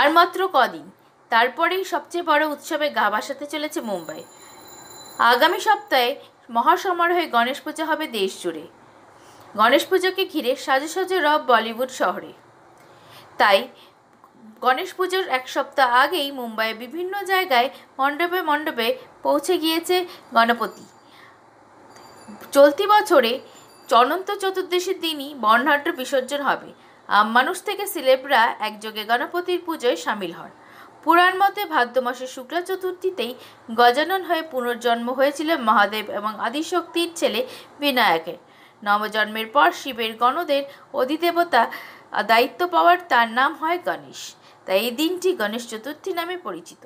আর মাত্র কদিন তারপরেই সবচেয়ে বড় উৎসবে গা বাসাতে চলেছে মুম্বাই আগামী সপ্তাহে মহাসমারোহে গণেশ পূজা হবে দেশ জুড়ে গণেশ পুজোকে ঘিরে সাজে সাজে রব বলিউড শহরে তাই গণেশ পুজোর এক সপ্তাহ আগেই মুম্বাইয়ের বিভিন্ন জায়গায় মণ্ডপে মণ্ডপে পৌঁছে গিয়েছে গণপতি চলতি বছরে চলন্ত চতুর্দশীর দিনই বর্ণাঢ্য বিসর্জন হবে মানুষ থেকে সিলেবরা একযোগে গণপতির পুজোয় সামিল হন পুরাণ মতে ভাদ্র মাসের শুক্লা চতুর্থীতেই গজানন হয়ে পুনর্জন্ম হয়েছিল মহাদেব এবং আদিশক্তির ছেলে বিনায়কের নবজন্মের পর শিবের গণদের অধিদেবতা দায়িত্ব পাওয়ার তার নাম হয় গণেশ তাই এই দিনটি গণেশ চতুর্থী নামে পরিচিত